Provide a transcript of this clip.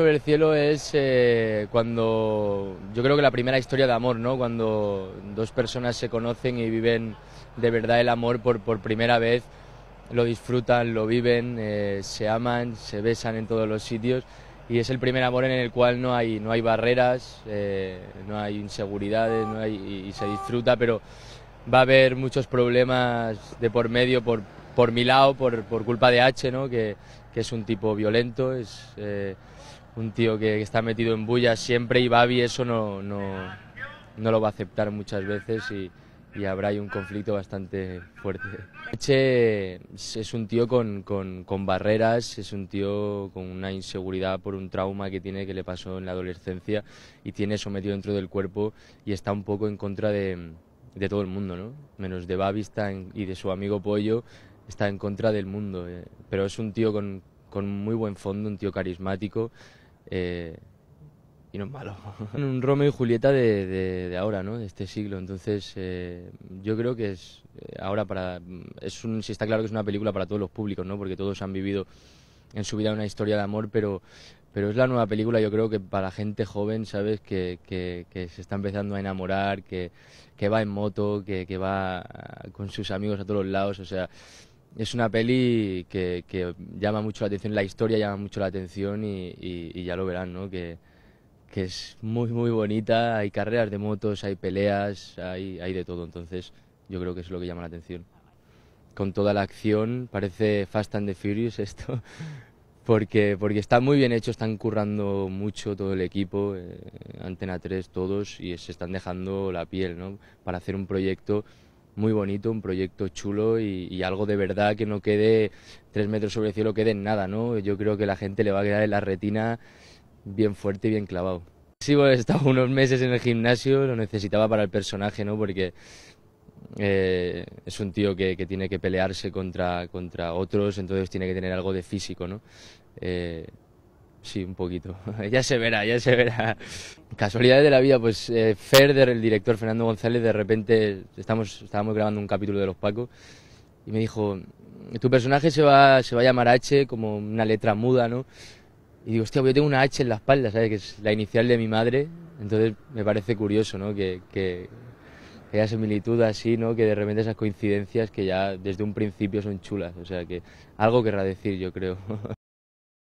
sobre el cielo es eh, cuando, yo creo que la primera historia de amor, ¿no? Cuando dos personas se conocen y viven de verdad el amor por, por primera vez, lo disfrutan, lo viven, eh, se aman, se besan en todos los sitios y es el primer amor en el cual no hay, no hay barreras, eh, no hay inseguridades y, se disfruta, pero va a haber muchos problemas de por medio por, por mi lado, por, culpa de H, ¿no? que, es un tipo violento, es un tío que, está metido en bulla siempre y Babi eso no, no, no, lo va a aceptar muchas veces y, habrá ahí un conflicto bastante fuerte. Eche es un tío con, barreras, es un tío con una inseguridad por un trauma que tiene que le pasó en la adolescencia y tiene eso metido dentro del cuerpo y está un poco en contra de, todo el mundo, ¿no? menos de Babi está y de su amigo Pollo está en contra del mundo, eh. pero es un tío con, con muy buen fondo, un tío carismático, eh, y no es malo. un Romeo y Julieta de, ahora, ¿no? De este siglo. Entonces, eh, yo creo que es eh, ahora para... Mm, es un, si está claro que es una película para todos los públicos, ¿no? Porque todos han vivido en su vida una historia de amor, pero, pero es la nueva película, yo creo que para gente joven, ¿sabes? Que, que, se está empezando a enamorar, que, que va en moto, que, que va con sus amigos a todos los lados, o sea es una peli que, llama mucho la atención, la historia llama mucho la atención y, ya lo verán, ¿no? Que, es muy, muy bonita, hay carreras de motos, hay peleas, hay, hay de todo, entonces yo creo que es lo que llama la atención. Con toda la acción, parece Fast and the Furious esto, porque, porque está muy bien hecho, están currando mucho todo el equipo, eh, Antena 3 todos, y se están dejando la piel, ¿no? Para hacer un proyecto muy bonito, un proyecto chulo y, algo de verdad que no quede tres metros sobre el cielo, quede en nada, ¿no? Yo creo que la gente le va a quedar en la retina bien fuerte y bien clavado. Sí, bueno, he estado unos meses en el gimnasio, lo necesitaba para el personaje, ¿no? Porque eh, es un tío que, tiene que pelearse contra, contra otros, entonces tiene que tener algo de físico, ¿no? Eh, Sí, un poquito. ya se verá, ya se verá. Casualidades de la vida, pues eh, Ferder, el director Fernando González, de repente estamos, estábamos grabando un capítulo de Los Pacos y me dijo, tu personaje se va, se va a llamar H, como una letra muda, ¿no? Y digo, hostia, pues yo tengo una H en la espalda, ¿sabes? Que es la inicial de mi madre. Entonces me parece curioso, ¿no? Que, que haya similitud así, ¿no? Que de repente esas coincidencias que ya desde un principio son chulas. O sea, que algo querrá decir, yo creo.